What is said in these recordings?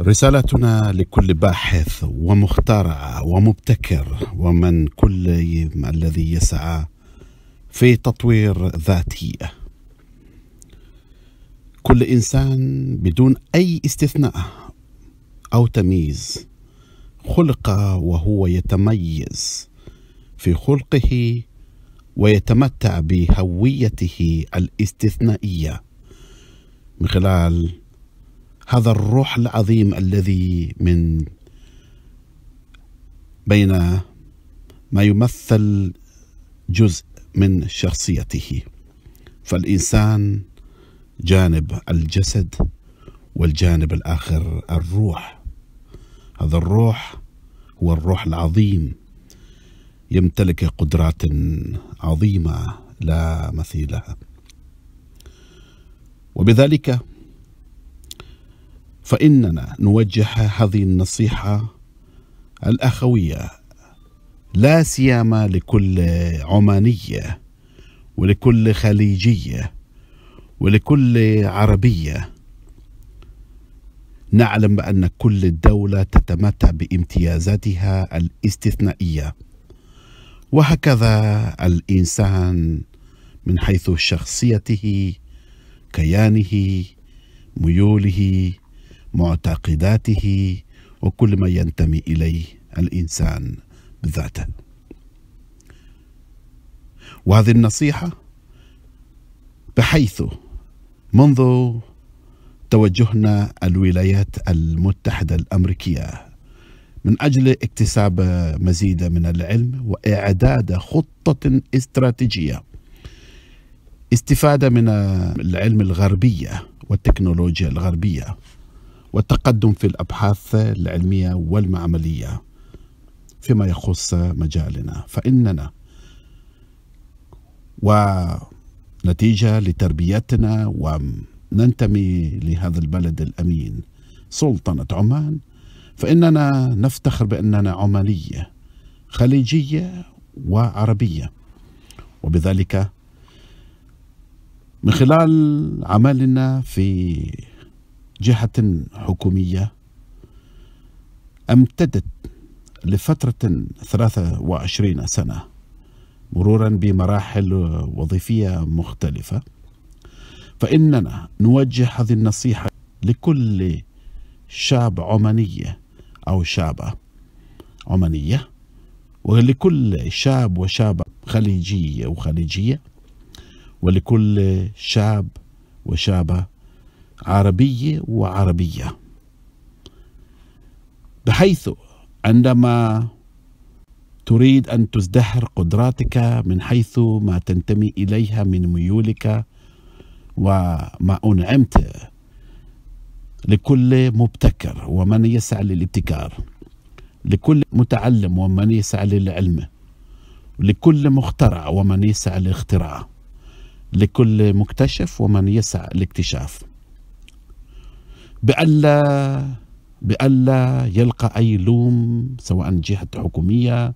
رسالتنا لكل باحث ومخترع ومبتكر ومن كل الذي يسعى في تطوير ذاتي كل انسان بدون اي استثناء او تمييز خلق وهو يتميز في خلقه ويتمتع بهويته الاستثنائيه من خلال هذا الروح العظيم الذي من بين ما يمثل جزء من شخصيته فالانسان جانب الجسد والجانب الاخر الروح هذا الروح هو الروح العظيم يمتلك قدرات عظيمه لا مثيل لها وبذلك فإننا نوجه هذه النصيحة الأخوية لا سيما لكل عمانية ولكل خليجية ولكل عربية نعلم بأن كل دولة تتمتع بامتيازاتها الاستثنائية وهكذا الإنسان من حيث شخصيته كيانه ميوله معتقداته وكل ما ينتمي اليه الانسان بذاته. وهذه النصيحه بحيث منذ توجهنا الولايات المتحده الامريكيه من اجل اكتساب مزيد من العلم واعداد خطه استراتيجيه استفاده من العلم الغربيه والتكنولوجيا الغربيه والتقدم في الأبحاث العلمية والمعملية فيما يخص مجالنا فإننا ونتيجة لتربيتنا وننتمي لهذا البلد الأمين سلطنة عمان فإننا نفتخر بأننا عمانية خليجية وعربية وبذلك من خلال عملنا في جهة حكومية امتدت لفترة 23 سنة مرورا بمراحل وظيفية مختلفة فإننا نوجه هذه النصيحة لكل شعب عمانية أو شعبة عمانية ولكل شعب وشعبة خليجية وخليجية ولكل شعب وشعبة عربية وعربية بحيث عندما تريد أن تزدهر قدراتك من حيث ما تنتمي إليها من ميولك وما أنعمت لكل مبتكر ومن يسعى للابتكار لكل متعلم ومن يسعى للعلم لكل مخترع ومن يسعى للاختراع لكل مكتشف ومن يسعى لاكتشاف بألا بألا يلقى أي لوم سواء جهة حكومية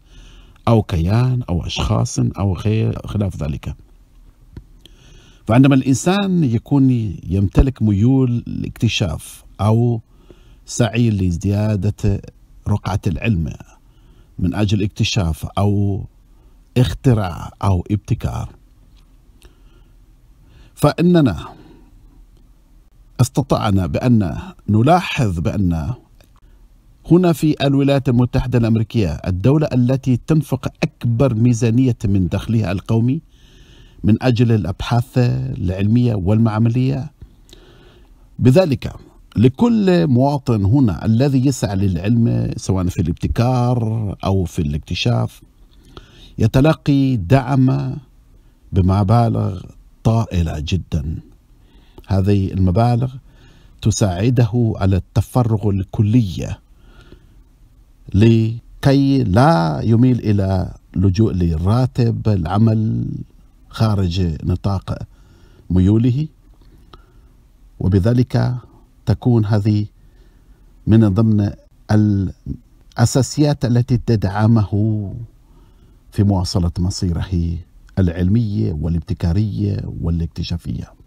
أو كيان أو أشخاص أو غير خلاف ذلك فعندما الإنسان يكون يمتلك ميول الاكتشاف أو سعي لزيادة رقعة العلم من أجل اكتشاف أو اختراع أو ابتكار فإننا استطعنا بأن نلاحظ بأن هنا في الولايات المتحدة الأمريكية الدولة التي تنفق أكبر ميزانية من دخلها القومي من أجل الأبحاث العلمية والمعملية بذلك لكل مواطن هنا الذي يسعى للعلم سواء في الابتكار أو في الاكتشاف يتلقي دعم بمبالغ طائلة جداً هذه المبالغ تساعده على التفرغ الكلية لكي لا يميل إلى لجوء للراتب العمل خارج نطاق ميوله وبذلك تكون هذه من ضمن الأساسيات التي تدعمه في مواصلة مصيره العلمية والابتكارية والاكتشافية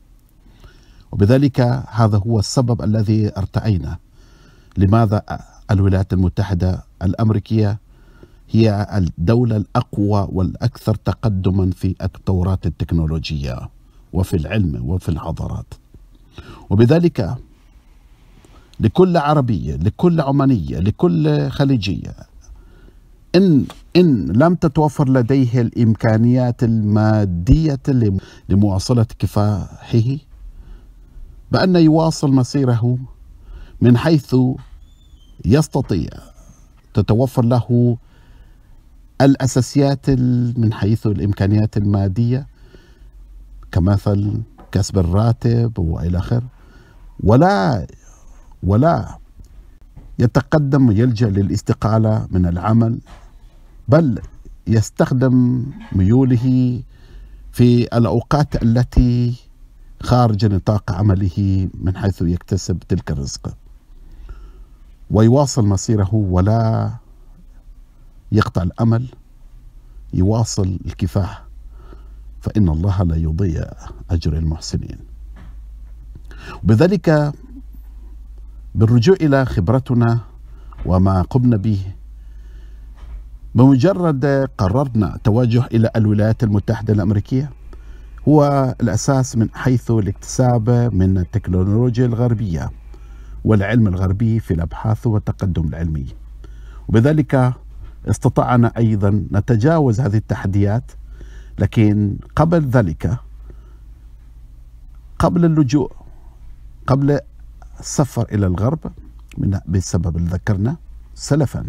وبذلك هذا هو السبب الذي ارتأينا لماذا الولايات المتحدة الأمريكية هي الدولة الأقوى والأكثر تقدما في الثورات التكنولوجية وفي العلم وفي الحضارات وبذلك لكل عربية لكل عمانية لكل خليجية إن إن لم تتوفر لديه الإمكانيات المادية لمواصلة كفاحه بأن يواصل مسيره من حيث يستطيع تتوفر له الأساسيات من حيث الإمكانيات المادية كمثل كسب الراتب وإلى آخره ولا ولا يتقدم ويلجأ للاستقالة من العمل بل يستخدم ميوله في الأوقات التي خارج نطاق عمله من حيث يكتسب تلك الرزق ويواصل مسيره ولا يقطع الامل يواصل الكفاح فان الله لا يضيع اجر المحسنين وبذلك بالرجوع الى خبرتنا وما قمنا به بمجرد قررنا توجه الى الولايات المتحده الامريكيه هو الأساس من حيث الاكتساب من التكنولوجيا الغربية والعلم الغربي في الأبحاث والتقدم العلمي وبذلك استطعنا أيضا نتجاوز هذه التحديات لكن قبل ذلك قبل اللجوء قبل السفر إلى الغرب من بسبب اللي ذكرنا سلفا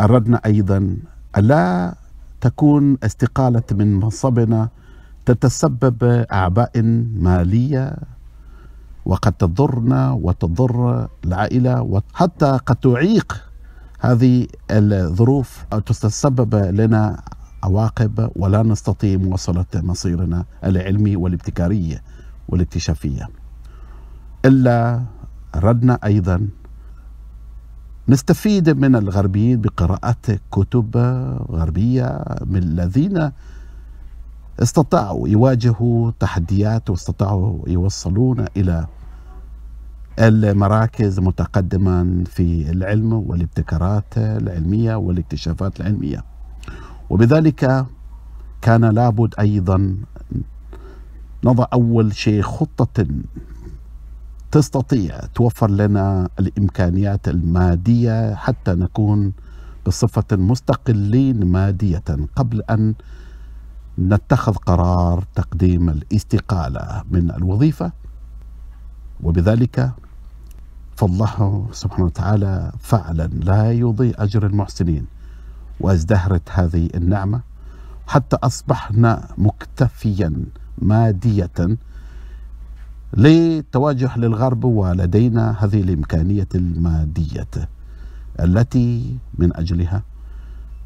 أردنا أيضا ألا تكون استقالة من منصبنا تتسبب أعباء مالية وقد تضرنا وتضر العائلة وحتى قد تعيق هذه الظروف أو تتسبب لنا عواقب ولا نستطيع مواصلة مصيرنا العلمي والابتكاري والاكتشافية إلا ردنا أيضا نستفيد من الغربيين بقراءة كتب غربية من الذين استطاعوا يواجهوا تحديات واستطاعوا يوصلون إلى المراكز متقدما في العلم والابتكارات العلمية والاكتشافات العلمية وبذلك كان لابد أيضا نضع أول شيء خطة تستطيع توفر لنا الامكانيات الماديه حتى نكون بصفه مستقلين ماديه قبل ان نتخذ قرار تقديم الاستقاله من الوظيفه وبذلك فالله سبحانه وتعالى فعلا لا يضيء اجر المحسنين وازدهرت هذه النعمه حتى اصبحنا مكتفيا ماديه للتواجه للغرب ولدينا هذه الإمكانية المادية التي من أجلها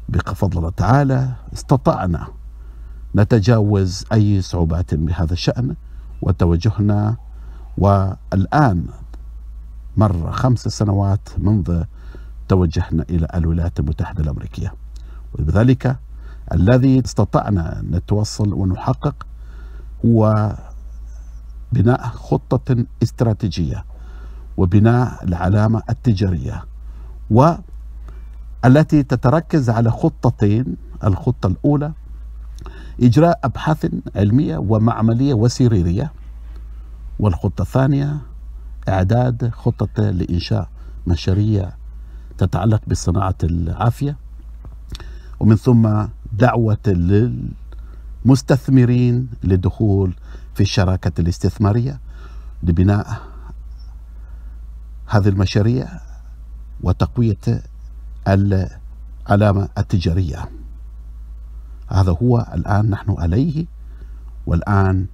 بفضل الله تعالى استطعنا نتجاوز أي صعوبات بهذا الشأن وتوجهنا والآن مر خمس سنوات منذ توجهنا إلى الولايات المتحدة الأمريكية وبذلك الذي استطعنا نتوصل ونحقق هو بناء خطة استراتيجية وبناء العلامة التجارية والتي تتركز على خطتين الخطة الأولى إجراء أبحاث علمية ومعملية وسريرية والخطة الثانية إعداد خطة لإنشاء مشاريع تتعلق بصناعة العافية ومن ثم دعوة للمستثمرين لدخول في الشراكة الاستثمارية لبناء هذه المشاريع وتقوية العلامة التجارية هذا هو الآن نحن عليه والآن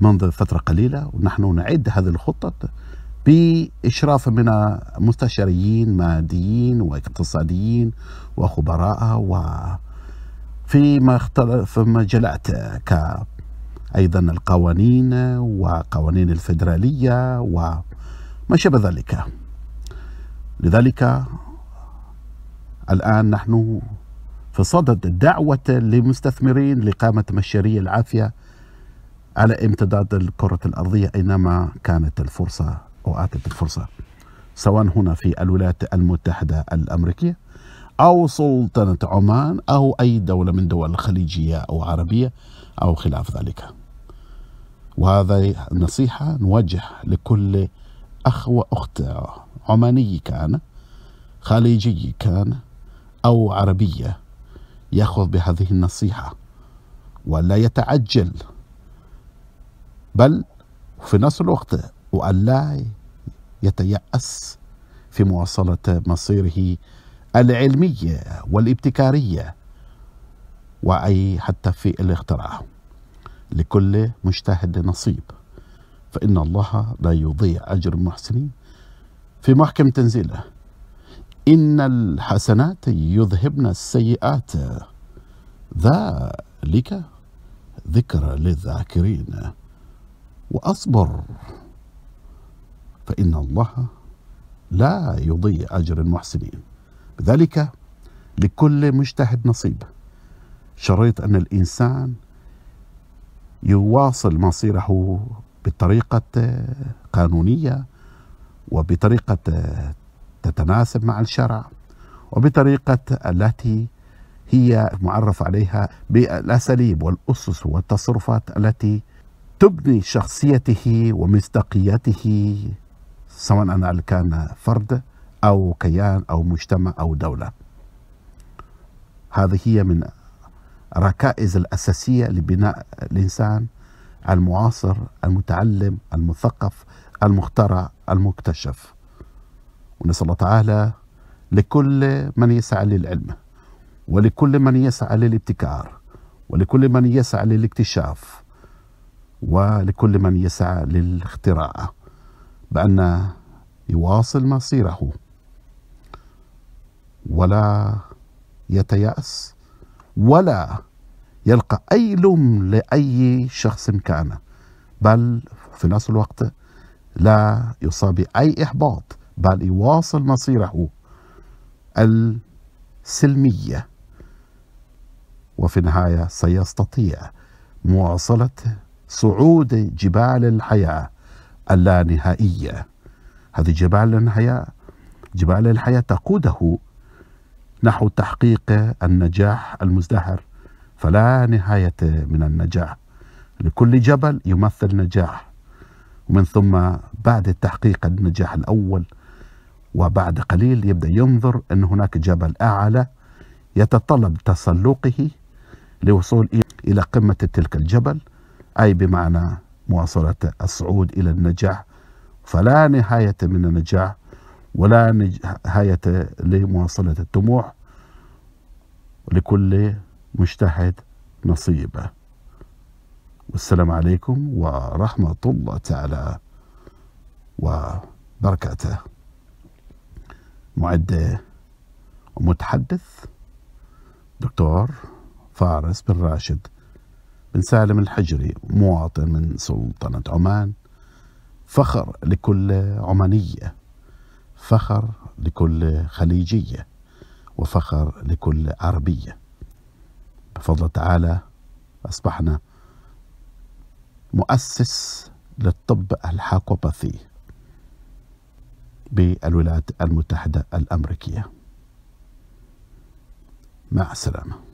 منذ فترة قليلة ونحن نعد هذه الخطط بإشراف من مستشاريين ماديين واقتصاديين وخبراء وفي مختلف مجالات ك أيضا القوانين وقوانين الفدراليه وما شابه ذلك لذلك الآن نحن في صدد دعوة لمستثمرين لإقامة مشاريع العافية على امتداد الكرة الأرضية أينما كانت الفرصة أو أتت الفرصة سواء هنا في الولايات المتحدة الأمريكية أو سلطنة عمان أو أي دولة من دول الخليجية أو عربية أو خلاف ذلك وهذا نصيحة نوجه لكل أخ وأخت عماني كان خليجي كان أو عربية يأخذ بهذه النصيحة ولا يتعجل بل في نفس الوقت وألا يتيأس في مواصلة مصيره العلمية والابتكارية وعي حتى في الاختراع لكل مجتهد نصيب فإن الله لا يضيع أجر المحسنين في محكم تنزيله إن الحسنات يذهبن السيئات ذلك ذكر للذاكرين وأصبر فإن الله لا يضيع أجر المحسنين ذلك لكل مجتهد نصيب شريط أن الإنسان يواصل مصيره بطريقة قانونية وبطريقة تتناسب مع الشرع وبطريقة التي هي معرف عليها بالأساليب والأسس والتصرفات التي تبني شخصيته ومصداقيته سواء أن كان فرد أو كيان أو مجتمع أو دولة هذه هي من الركائز الأساسية لبناء الإنسان المعاصر المتعلم المثقف المخترع المكتشف ونسأل الله تعالى لكل من يسعى للعلم ولكل من يسعى للابتكار ولكل من يسعى للاكتشاف ولكل من يسعى للاختراع بأن يواصل مصيره ولا يتيأس ولا يلقى أي لوم لأي شخص كان بل في نفس الوقت لا يصاب بأي إحباط بل يواصل مصيره السلمية وفي النهاية سيستطيع مواصلة صعود جبال الحياة اللانهائية هذه جبال الحياة جبال الحياة تقوده نحو تحقيق النجاح المزدهر فلا نهاية من النجاح لكل جبل يمثل نجاح ومن ثم بعد تحقيق النجاح الأول وبعد قليل يبدأ ينظر أن هناك جبل أعلى يتطلب تسلقه لوصول إلى قمة تلك الجبل أي بمعنى مواصلة الصعود إلى النجاح فلا نهاية من النجاح ولا نهاية لمواصلة الطموح ولكل مجتهد نصيبه والسلام عليكم ورحمة الله تعالى وبركاته معد ومتحدث دكتور فارس بن راشد بن سالم الحجري مواطن من سلطنة عمان فخر لكل عمانيه فخر لكل خليجية وفخر لكل عربية بفضل تعالى أصبحنا مؤسس للطب الحاكوباثي بالولايات المتحدة الأمريكية مع السلامه